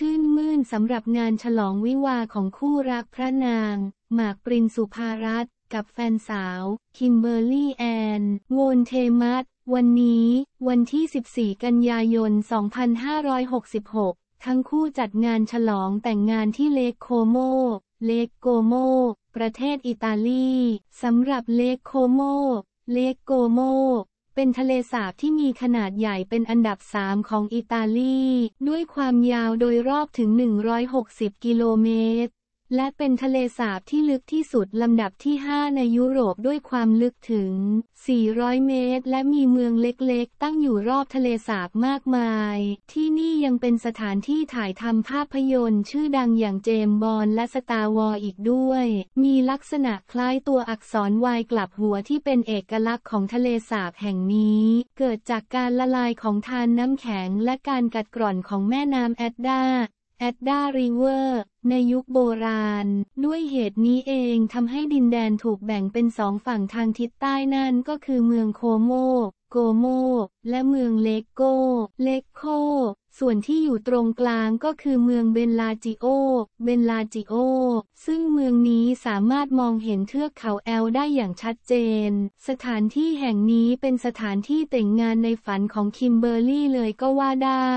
ชื่นมื่นสำหรับงานฉลองวิวาของคู่รักพระนาง หมากปรินสุภารัตกับแฟนสาว คิมเบอร์ลี่แอนโวนเทมัสวันนี้ วันที่ 14 กันยายน 2566 ทั้งคู่จัดงานฉลองแต่งงานที่เลกโคโมเลกโกโมประเทศอิตาลีสำหรับเลกโคโมเลกโกโมเป็นทะเลสาบที่มีขนาดใหญ่เป็นอันดับสามของอิตาลี ด้วยความยาวโดยรอบถึง 160 กิโลเมตรและเป็นทะเลสาบที่ลึกที่สุดลำดับที่ 5 ในยุโรปด้วยความลึกถึง 400 เมตร และมีเมืองเล็กๆ ตั้งอยู่รอบทะเลสาบมากมาย ที่นี่ยังเป็นสถานที่ถ่ายทำภาพยนตร์ ชื่อดังอย่างเจมบอนและสตาร์วออีกด้วย มีลักษณะคล้ายตัวอักษรวายกลับหัวที่เป็นเอกลักษณ์ของทะเลสาบแห่งนี้ เกิดจากการละลายของทานน้ำแข็งและการกัดกร่อนของแม่น้ำแอดดาแอดดาริเวอร์ในยุคโบราณด้วยเหตุนี้เองทำให้ดินแดนถูกแบ่งเป็นสองฝั่งทางทิศใต้นั่นก็คือเมืองโคโมโกโมและเมืองเลโกเลโกส่วนที่อยู่ตรงกลางก็คือเมืองเบนลาจิโอเบนลาจิโอ ซึ่งเมืองนี้สามารถมองเห็นเทือกเขาแอลได้อย่างชัดเจน สถานที่แห่งนี้เป็นสถานที่แต่งงานในฝันของคิมเบอร์รี่เลยก็ว่าได้